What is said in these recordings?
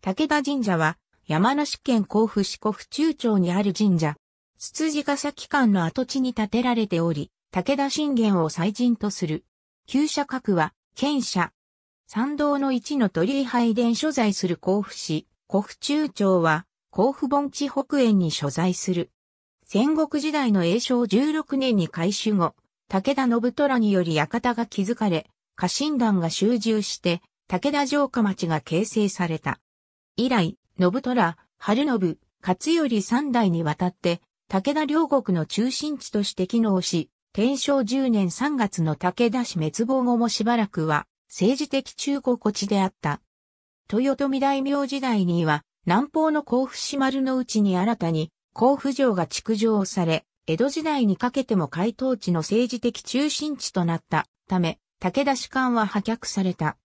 武田神社は、山梨県甲府市甲府中町にある神社。つつじヶ崎間の跡地に建てられており、武田信玄を祭神とする。旧社格は、県社。参道の一の鳥居拝殿所在する甲府市、甲府中町は、甲府盆地北園に所在する。戦国時代の永正16年に改修後、武田信虎により館が築かれ、家臣団が集中して、武田城下町が形成された。以来、信虎、春信、勝頼三代にわたって、武田両国の中心地として機能し、天正10年3月の武田氏滅亡後もしばらくは、政治的中心地であった。豊臣大名時代には、南方の甲府市丸の内に新たに、甲府城が築城され、江戸時代にかけても海東地の政治的中心地となったため、武田士官は破却された。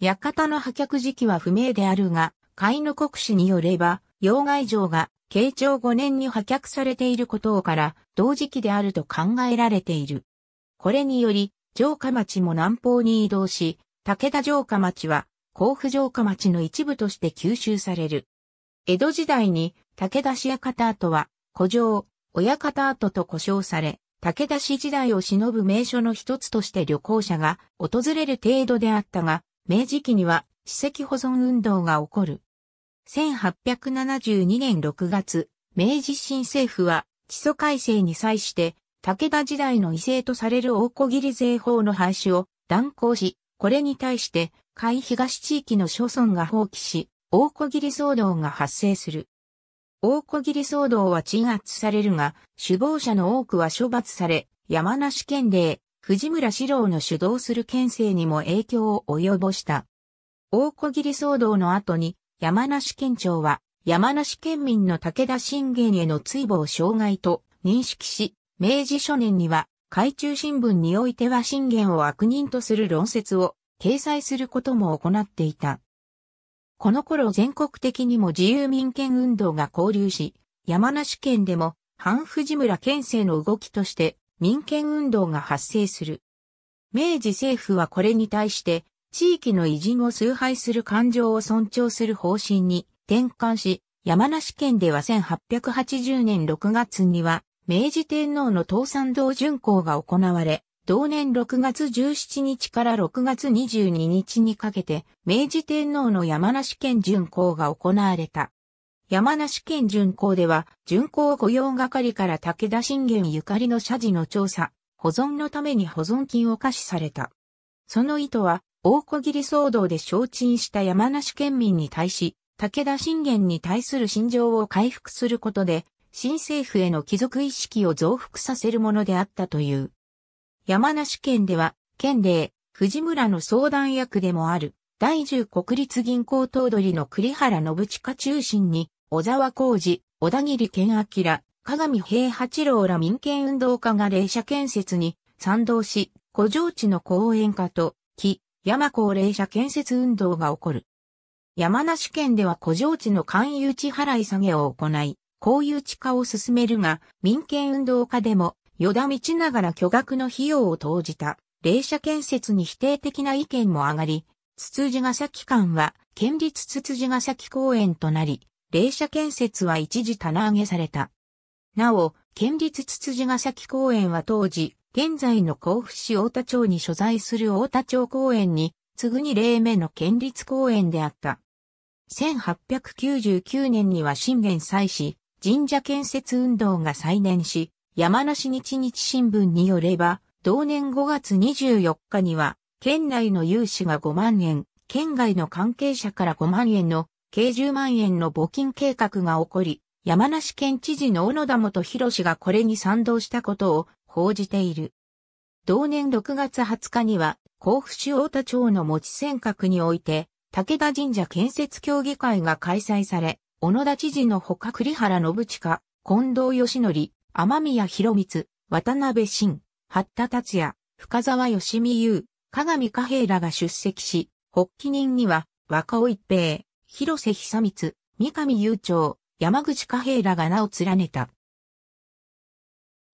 館の破却時期は不明であるが、カイヌ国史によれば、妖怪城が慶長5年に破却されていることをから、同時期であると考えられている。これにより、城下町も南方に移動し、武田城下町は、甲府城下町の一部として吸収される。江戸時代に、武田氏屋方跡は、古城、親方跡と呼称され、武田氏時代を忍ぶ名所の一つとして旅行者が訪れる程度であったが、明治期には史跡保存運動が起こる。1872年6月、明治新政府は、地租改正に際して、武田時代の異性とされる大小切税法の廃止を断行し、これに対して、海東地域の諸村が放棄し、大小切騒動が発生する。大小切騒動は鎮圧されるが、首謀者の多くは処罰され、山梨県令、藤村四郎の主導する県政にも影響を及ぼした。大小切騒動の後に、山梨県庁は、山梨県民の武田信玄への追望障害と認識し、明治初年には、海中新聞においては信玄を悪人とする論説を掲載することも行っていた。この頃全国的にも自由民権運動が交流し、山梨県でも反藤村県政の動きとして民権運動が発生する。明治政府はこれに対して地域の偉人を崇拝する感情を尊重する方針に転換し、山梨県では1880年6月には、明治天皇の東山道巡行が行われ、同年6月17日から6月22日にかけて、明治天皇の山梨県巡行が行われた。山梨県巡行では、巡行御用係から武田信玄ゆかりの社寺の調査、保存のために保存金を貸しされた。その意図は、大小切騒動で承知した山梨県民に対し、武田信玄に対する心情を回復することで、新政府への帰属意識を増幅させるものであったという。山梨県では、県令、藤村の相談役でもある、第10国立銀行頭取の栗原信近中心に、小沢浩二、小田切健明、鏡平八郎ら民権運動家が霊社建設に賛同し、古城地の公園化と、木、山高齢者建設運動が起こる。山梨県では古城地の官誘地払い下げを行い、公有地化を進めるが、民権運動家でも、与田道長ら巨額の費用を投じた、霊社建設に否定的な意見も上がり、つつじがさき間は、県立つつじがさき公園となり、霊社建設は一時棚上げされた。なお、県立つつじがさき公園は当時、現在の甲府市大田町に所在する大田町公園に、次ぐに例目の県立公園であった。1899年には新玄祭祀、神社建設運動が再燃し、山梨日日新聞によれば、同年5月24日には、県内の有志が5万円、県外の関係者から5万円の計10万円の募金計画が起こり、山梨県知事の小野田元博がこれに賛同したことを報じている。同年6月20日には、甲府市太田町の持ち尖閣において、武田神社建設協議会が開催され、小野田知事のほか栗原信近、近藤義則、天宮博光、渡辺晋、八田達也、深沢義美優、加賀美加平らが出席し、発起人には、若尾一平、広瀬久光、三上雄長、山口加平らが名を連ねた。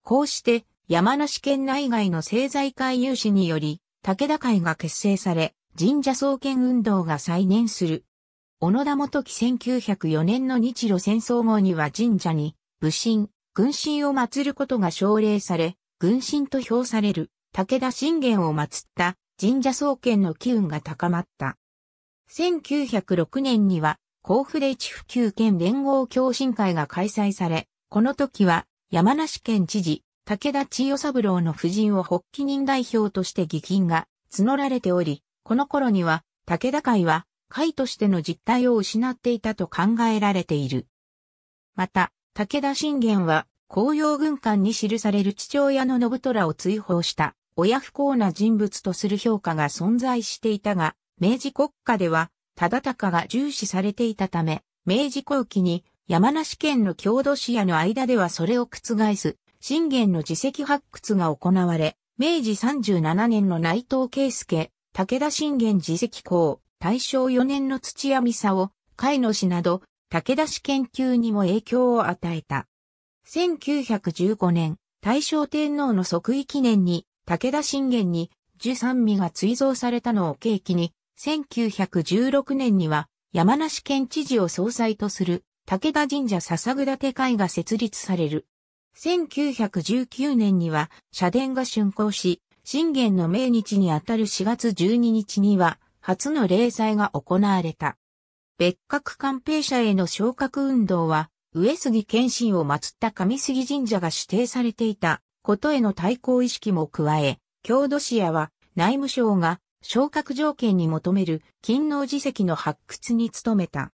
こうして、山梨県内外の政財界有志により、武田会が結成され、神社創建運動が再燃する。小野田元紀1904年の日露戦争後には神社に、武神、軍神を祀ることが奨励され、軍神と評される武田信玄を祀った神社創建の機運が高まった。1906年には、甲府で地府旧県連合共進会が開催され、この時は山梨県知事、武田千代三郎の夫人を発起人代表として義金が募られており、この頃には武田会は会としての実態を失っていたと考えられている。また、武田信玄は紅葉軍艦に記される父親の信虎を追放した親不幸な人物とする評価が存在していたが、明治国家では忠敬が重視されていたため、明治後期に山梨県の郷土史屋の間ではそれを覆す信玄の自責発掘が行われ、明治37年の内藤圭介、武田信玄自責公、大正4年の土屋美佐を、海の氏など、武田氏研究にも影響を与えた。1915年、大正天皇の即位記念に、武田信玄に、十三味が追贈されたのを契機に、1916年には、山梨県知事を総裁とする、武田神社笹倉手会が設立される。1919年には社殿が竣工し、信玄の命日にあたる4月12日には、初の例祭が行われた。別格官兵者への昇格運動は、上杉謙信を祀った上杉神社が指定されていたことへの対抗意識も加え、郷土市屋は内務省が昇格条件に求める勤能寺石の発掘に努めた。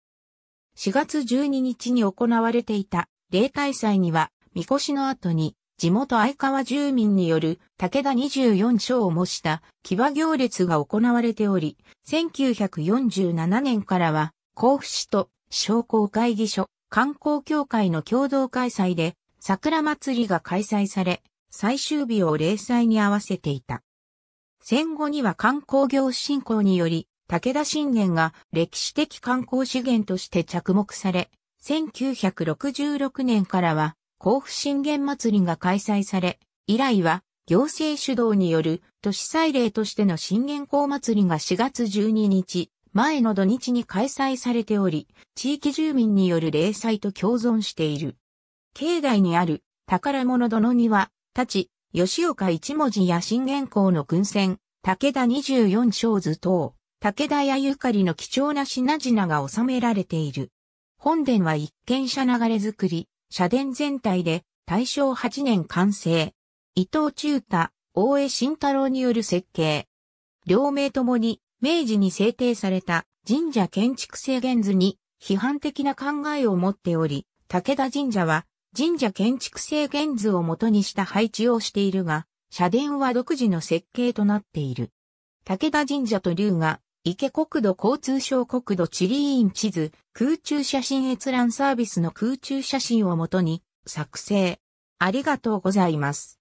4月12日に行われていた例大祭にはみこしの後に、地元相川住民による武田24章を模した騎馬行列が行われており、1947年からは甲府市と商工会議所観光協会の共同開催で桜祭りが開催され、最終日を例祭に合わせていた。戦後には観光業振興により、武田信玄が歴史的観光資源として着目され、1966年からは甲府信玄祭りが開催され、以来は行政主導による都市祭礼としての信玄公祭りが4月12日、前の土日に開催されており、地域住民による礼祭と共存している。境内にある宝物殿には、太ち、吉岡一文字や信玄公の軍船、武田24章図等、武田やゆかりの貴重な品々が収められている。本殿は一見者流れ作り、社殿全体で大正8年完成。伊藤忠太、大江慎太郎による設計。両名ともに明治に制定された神社建築制限図に批判的な考えを持っており、武田神社は神社建築制限図を元にした配置をしているが、社殿は独自の設計となっている。武田神社と龍が池国土交通省国土地理院地図、空中写真閲覧サービスの空中写真をもとに作成。ありがとうございます。